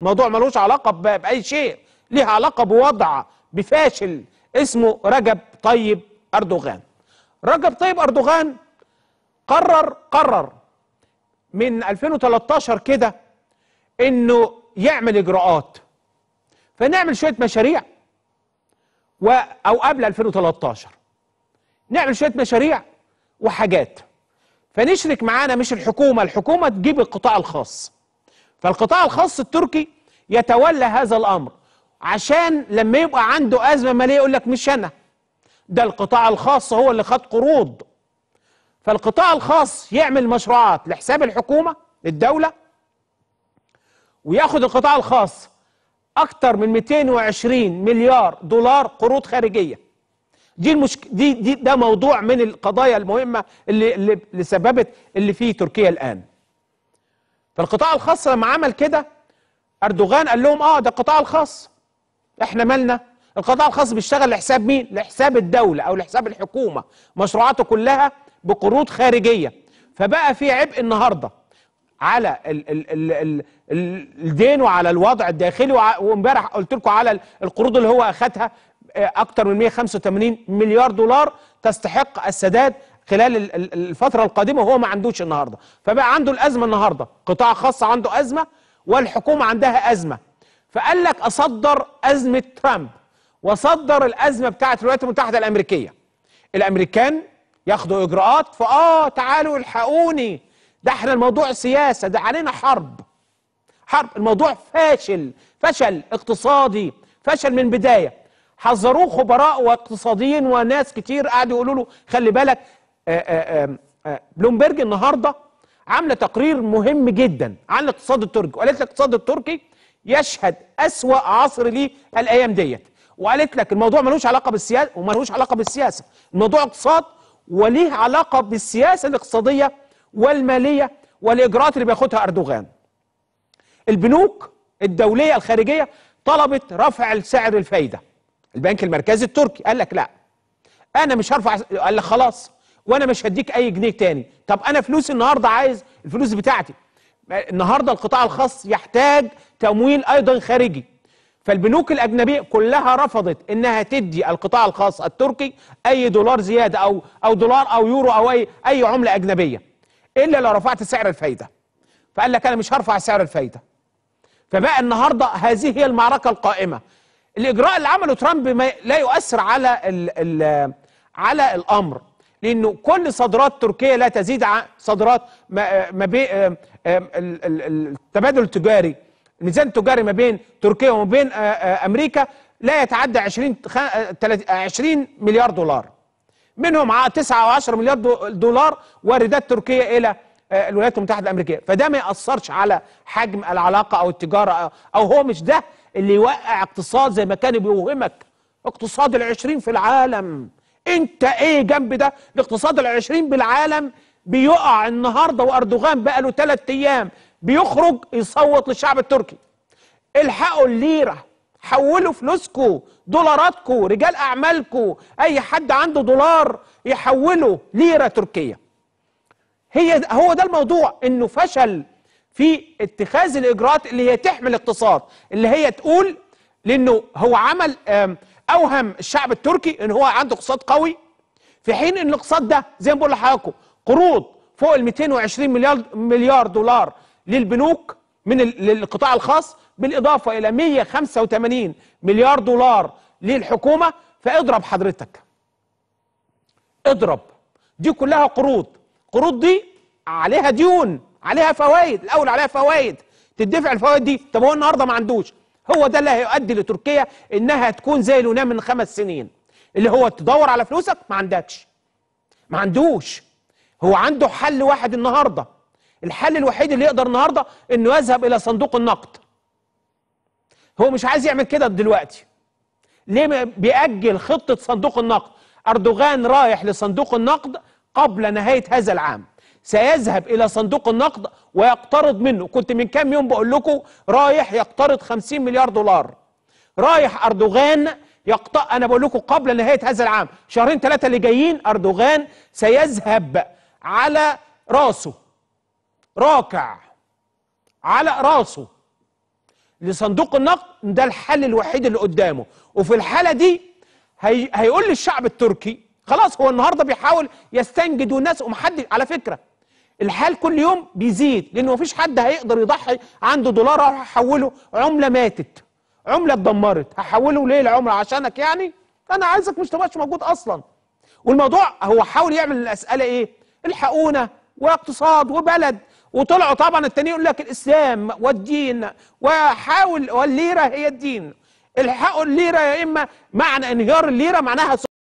موضوع ملوش علاقة بأي شيء ليها علاقة بوضع بفاشل اسمه رجب طيب أردوغان رجب طيب أردوغان قرر قرر من 2013 كده انه يعمل اجراءات فنعمل شويه مشاريع و او قبل 2013 نعمل شويه مشاريع وحاجات فنشرك معانا مش الحكومه الحكومه تجيب القطاع الخاص فالقطاع الخاص التركي يتولى هذا الأمر عشان لما يبقى عنده أزمة مالية يقول لك مش أنا ده القطاع الخاص هو اللي خد قروض فالقطاع الخاص يعمل مشروعات لحساب الحكومة للدولة وياخد القطاع الخاص أكتر من 220 مليار دولار قروض خارجية دي المشك... دي, دي ده موضوع من القضايا المهمة اللي, اللي, اللي سببت اللي فيه تركيا الآن فالقطاع الخاص لما عمل كده اردوغان قال لهم اه ده القطاع الخاص احنا مالنا القطاع الخاص بيشتغل لحساب مين لحساب الدوله او لحساب الحكومه مشروعاته كلها بقروض خارجيه فبقى في عبء النهارده على ال ال ال ال الدين وعلى الوضع الداخلي وامبارح قلت لكم على القروض اللي هو اخذها آه، اكتر من 185 مليار دولار تستحق السداد خلال الفترة القادمة وهو ما عندوش النهاردة فبقى عنده الأزمة النهاردة قطاع خاص عنده أزمة والحكومة عندها أزمة فقال لك أصدر أزمة ترامب وصدر الأزمة بتاعة الولايات المتحدة الأمريكية الأمريكان ياخدوا إجراءات فآه تعالوا الحقوني ده احنا الموضوع سياسة ده علينا حرب حرب الموضوع فاشل فشل اقتصادي فشل من بداية حذروه خبراء واقتصاديين وناس كتير قعدوا يقولوا له خلي بالك آه، آه، آه، بلومبرج النهارده عامله تقرير مهم جدا عن الاقتصاد التركي وقالت لك الاقتصاد التركي يشهد أسوأ عصر ليه الايام ديت وقالت لك الموضوع ملوش علاقه بالسياسه وملوش علاقه بالسياسه الموضوع اقتصاد وليه علاقه بالسياسه الاقتصاديه والماليه والاجراءات اللي بياخدها اردوغان البنوك الدوليه الخارجيه طلبت رفع سعر الفايده البنك المركزي التركي قال لك لا انا مش هرفع قال لك خلاص وانا مش هديك اي جنيه تاني طب انا فلوسي النهارده عايز الفلوس بتاعتي النهارده القطاع الخاص يحتاج تمويل ايضا خارجي فالبنوك الاجنبيه كلها رفضت انها تدي القطاع الخاص التركي اي دولار زياده او او دولار او يورو او اي اي عمله اجنبيه الا لو رفعت سعر الفايده فقال لك انا مش هرفع سعر الفايده فبقى النهارده هذه هي المعركه القائمه الاجراء اللي عمله ترامب لا يؤثر على الـ الـ على الامر لانه كل صادرات تركيا لا تزيد عن صادرات ما بين التبادل التجاري الميزان التجاري ما بين تركيا وما بين امريكا لا يتعدى 20 20 مليار دولار منهم 9 و10 مليار دولار واردات تركيا الى الولايات المتحده الامريكيه فده ما ياثرش على حجم العلاقه او التجاره او هو مش ده اللي يوقع اقتصاد زي ما كان بيوهمك اقتصاد ال20 في العالم انت ايه جنب ده الاقتصاد العشرين بالعالم بيقع النهارده واردوغان بقى له ثلاث ايام بيخرج يصوت للشعب التركي الحقوا الليره حولوا فلوسكو دولاراتكو رجال اعمالكو اي حد عنده دولار يحوله ليره تركيه هي هو ده الموضوع انه فشل في اتخاذ الاجراءات اللي هي تحمي الاقتصاد اللي هي تقول لانه هو عمل اوهم الشعب التركي ان هو عنده اقتصاد قوي في حين ان الاقتصاد ده زي ما بقول لحضراتكم قروض فوق ال 220 مليار مليار دولار للبنوك من القطاع الخاص بالاضافه الى 185 مليار دولار للحكومه فاضرب حضرتك اضرب دي كلها قروض قروض دي عليها ديون عليها فوائد الاول عليها فوائد تدفع الفوائد دي طب هو النهارده ما عندوش هو ده اللي هيؤدي لتركيا انها تكون زي اليونان من خمس سنين اللي هو تدور على فلوسك ما عندكش ما عندوش هو عنده حل واحد النهارده الحل الوحيد اللي يقدر النهارده انه يذهب الى صندوق النقد هو مش عايز يعمل كده دلوقتي ليه بيأجل خطة صندوق النقد أردوغان رايح لصندوق النقد قبل نهاية هذا العام سيذهب إلى صندوق النقد ويقترض منه كنت من كام يوم بقول لكم رايح يقترض 50 مليار دولار رايح أردوغان يقط... أنا بقول لكم قبل نهاية هذا العام شهرين ثلاثة اللي جايين أردوغان سيذهب على راسه راكع على راسه لصندوق النقد ده الحل الوحيد اللي قدامه وفي الحالة دي هي... هيقول للشعب التركي خلاص هو النهارده بيحاول يستنجد الناس ومحدش على فكره الحال كل يوم بيزيد لأنه مفيش حد هيقدر يضحي عنده دولار أروح أحوله عملة ماتت عملة اتدمرت هحوله ليه العملة عشانك يعني أنا عايزك مش تبقاش موجود أصلا والموضوع هو حاول يعمل الأسئلة إيه الحقونا واقتصاد وبلد وطلعوا طبعا التاني يقول لك الاسلام والدين وحاول والليره هي الدين الحقوا الليره يا اما معنى انهيار الليره معناها